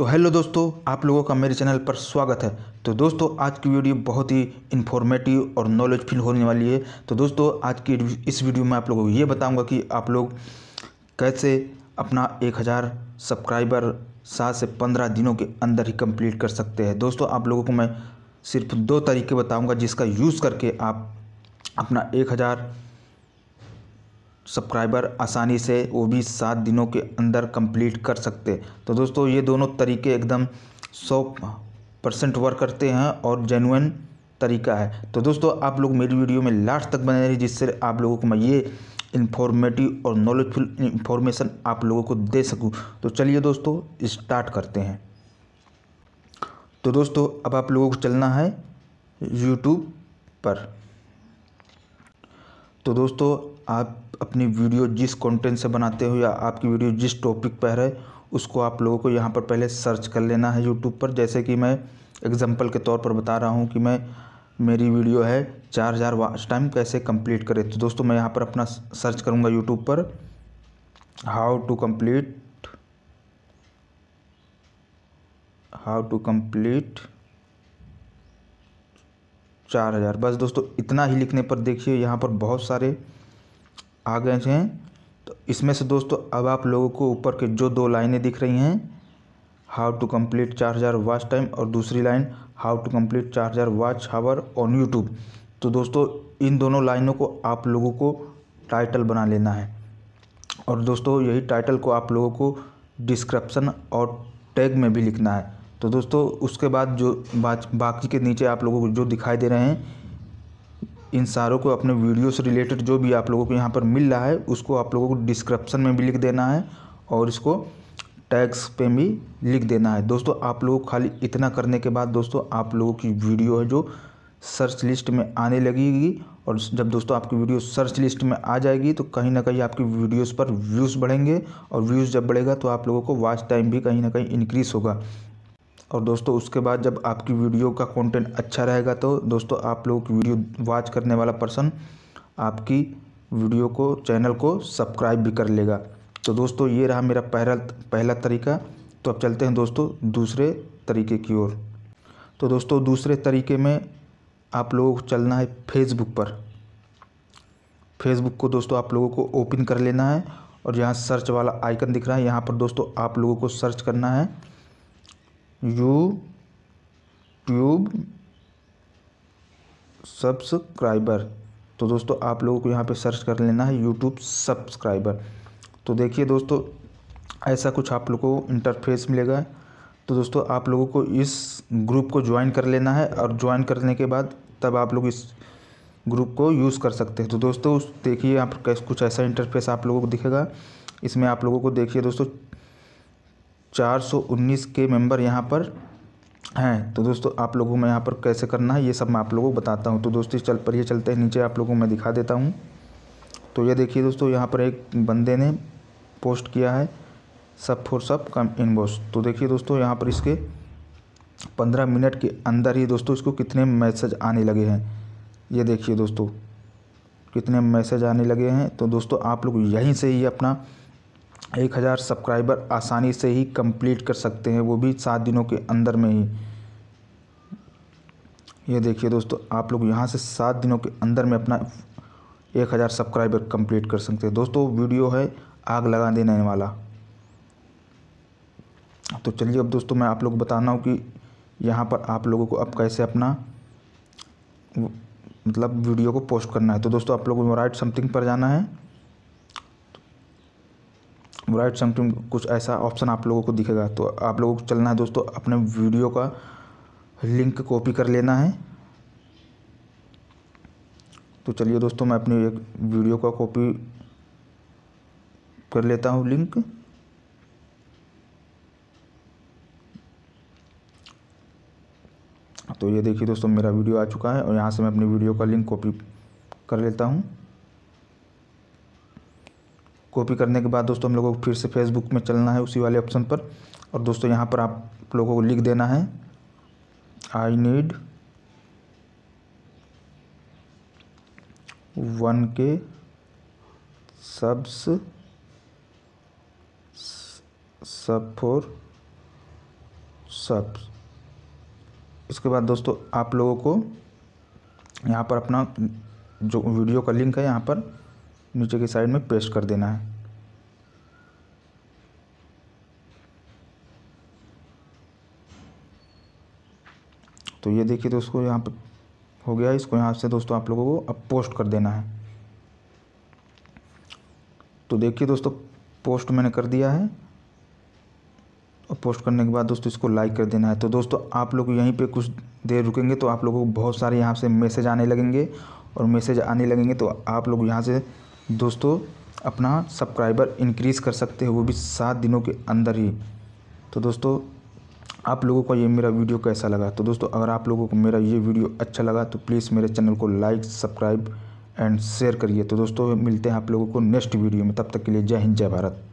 तो हेलो दोस्तों आप लोगों का मेरे चैनल पर स्वागत है तो दोस्तों आज की वीडियो बहुत ही इन्फॉर्मेटिव और नॉलेजफुल होने वाली है तो दोस्तों आज की इस वीडियो में आप लोगों को ये बताऊंगा कि आप लोग कैसे अपना एक हज़ार सब्सक्राइबर सात से पंद्रह दिनों के अंदर ही कंप्लीट कर सकते हैं दोस्तों आप लोगों को मैं सिर्फ दो तरीके बताऊँगा जिसका यूज़ करके आप अपना एक हज़ार सब्सक्राइबर आसानी से वो भी सात दिनों के अंदर कंप्लीट कर सकते तो दोस्तों ये दोनों तरीके एकदम सौ परसेंट वर्क करते हैं और जेनुअन तरीका है तो दोस्तों आप लोग मेरी वीडियो में लास्ट तक बने रहिए जिससे आप लोगों को मैं ये इन्फॉर्मेटिव और नॉलेजफुल इन्फॉर्मेशन आप लोगों को दे सकूँ तो चलिए दोस्तों इस्टार्ट करते हैं तो दोस्तों अब आप लोगों को चलना है यूट्यूब पर तो दोस्तों आप अपनी वीडियो जिस कंटेंट से बनाते हो या आपकी वीडियो जिस टॉपिक पर है उसको आप लोगों को यहाँ पर पहले सर्च कर लेना है यूट्यूब पर जैसे कि मैं एग्ज़ाम्पल के तौर पर बता रहा हूँ कि मैं मेरी वीडियो है चार हज़ार वाच टाइम कैसे कंप्लीट करें तो दोस्तों मैं यहाँ पर अपना सर्च करूँगा यूट्यूब पर how to complete how to complete चार हज़ार बस दोस्तों इतना ही लिखने पर देखिए यहाँ पर बहुत सारे आ गए हैं तो इसमें से दोस्तों अब आप लोगों को ऊपर के जो दो लाइनें दिख रही हैं हाउ टू कम्प्लीट चार हज़ार वॉच टाइम और दूसरी लाइन हाउ टू कम्प्लीट चार हज़ार वाच हावर ऑन यूट्यूब तो दोस्तों इन दोनों लाइनों को आप लोगों को टाइटल बना लेना है और दोस्तों यही टाइटल को आप लोगों को डिस्क्रिप्सन और टैग में भी लिखना है तो दोस्तों उसके बाद जो बाकी के नीचे आप लोगों को जो दिखाई दे रहे हैं इन सारों को अपने वीडियो से रिलेटेड जो भी आप लोगों को यहाँ पर मिल रहा है उसको आप लोगों को डिस्क्रिप्शन में भी लिख देना है और इसको टैग्स पे भी लिख देना है दोस्तों आप लोग खाली इतना करने के बाद दोस्तों आप लोगों की वीडियो है जो सर्च लिस्ट में आने लगेगी और जब दोस्तों आपकी वीडियो सर्च लिस्ट में आ जाएगी तो कहीं ना कहीं आपकी वीडियोस पर व्यूज़ बढ़ेंगे और व्यूज़ जब बढ़ेगा तो आप लोगों को वॉच टाइम भी कहीं ना कहीं इंक्रीज़ होगा और दोस्तों उसके बाद जब आपकी वीडियो का कंटेंट अच्छा रहेगा तो दोस्तों आप लोगों की वीडियो वॉच करने वाला पर्सन आपकी वीडियो को चैनल को सब्सक्राइब भी कर लेगा तो दोस्तों ये रहा मेरा पहला पहला तरीका तो अब चलते हैं दोस्तों दूसरे तरीके की ओर तो दोस्तों दूसरे तरीके में आप लोगों को चलना है फेसबुक पर फेसबुक को दोस्तों आप लोगों को ओपन कर लेना है और यहाँ सर्च वाला आइकन दिख रहा है यहाँ पर दोस्तों आप लोगों को सर्च करना है यूट्यूब सब्सक्राइबर तो दोस्तों आप लोगों को यहाँ पे सर्च कर लेना है यूट्यूब सब्सक्राइबर तो देखिए दोस्तों ऐसा कुछ आप लोगों को इंटरफेस मिलेगा तो दोस्तों आप लोगों को इस ग्रुप को ज्वाइन कर लेना है और ज्वाइन करने के बाद तब आप लोग इस ग्रुप को यूज़ कर सकते हैं तो दोस्तों देखिए यहाँ पर कुछ ऐसा इंटरफेस आप लोगों को दिखेगा इसमें आप लोगों को देखिए दोस्तों चार सौ उन्नीस के मेंबर यहाँ पर हैं तो दोस्तों आप लोगों में यहाँ पर कैसे करना है ये सब मैं आप लोगों को बताता हूँ तो दोस्तों चल पर ये चलते हैं नीचे आप लोगों को मैं दिखा देता हूँ तो ये देखिए दोस्तों यहाँ पर एक बंदे ने पोस्ट किया है सब फॉर सब कम बॉस तो देखिए दोस्तों यहाँ पर इसके पंद्रह मिनट के अंदर ही दोस्तों इसको कितने मैसेज आने लगे हैं ये देखिए दोस्तों कितने मैसेज आने लगे हैं तो दोस्तों आप लोग यहीं से ही अपना एक हज़ार सब्सक्राइबर आसानी से ही कंप्लीट कर सकते हैं वो भी सात दिनों के अंदर में ही ये देखिए दोस्तों आप लोग यहाँ से सात दिनों के अंदर में अपना एक हज़ार सब्सक्राइबर कंप्लीट कर सकते हैं दोस्तों वीडियो है आग लगा देने वाला तो चलिए अब दोस्तों मैं आप लोग बताना हूँ कि यहाँ पर आप लोगों को अब कैसे अपना मतलब वीडियो को पोस्ट करना है तो दोस्तों आप लोगों को राइट समथिंग पर जाना है राइट समथिंग कुछ ऐसा ऑप्शन आप लोगों को दिखेगा तो आप लोगों को चलना है दोस्तों अपने वीडियो का लिंक कॉपी कर लेना है तो चलिए दोस्तों मैं अपनी एक वीडियो का कॉपी कर लेता हूँ लिंक तो ये देखिए दोस्तों मेरा वीडियो आ चुका है और यहाँ से मैं अपनी वीडियो का लिंक कॉपी कर लेता हूँ कॉपी करने के बाद दोस्तों हम लोगों को फिर से फेसबुक में चलना है उसी वाले ऑप्शन पर और दोस्तों यहाँ पर आप लोगों को लिख देना है I need one K subs सब फोर सब्स इसके बाद दोस्तों आप लोगों को यहाँ पर अपना जो वीडियो का लिंक है यहाँ पर नीचे की साइड में पेस्ट कर देना है तो ये देखिए दोस्तों यहाँ पर हो गया इसको यहाँ से दोस्तों आप लोगों को अब पोस्ट कर देना है तो देखिए दोस्तों पोस्ट मैंने कर दिया है और पोस्ट करने के बाद दोस्तों इसको लाइक कर देना है तो दोस्तों आप लोग यहीं पे कुछ देर रुकेंगे तो आप लोगों को बहुत सारे यहाँ से मैसेज आने लगेंगे और मैसेज आने लगेंगे तो आप लोग यहाँ से दोस्तों अपना सब्सक्राइबर इंक्रीज़ कर सकते हो वो भी सात दिनों के अंदर ही तो दोस्तों आप लोगों को ये मेरा वीडियो कैसा लगा तो दोस्तों अगर आप लोगों को मेरा ये वीडियो अच्छा लगा तो प्लीज़ मेरे चैनल को लाइक सब्सक्राइब एंड शेयर करिए तो दोस्तों मिलते हैं आप लोगों को नेक्स्ट वीडियो में तब तक के लिए जय हिंद जय भारत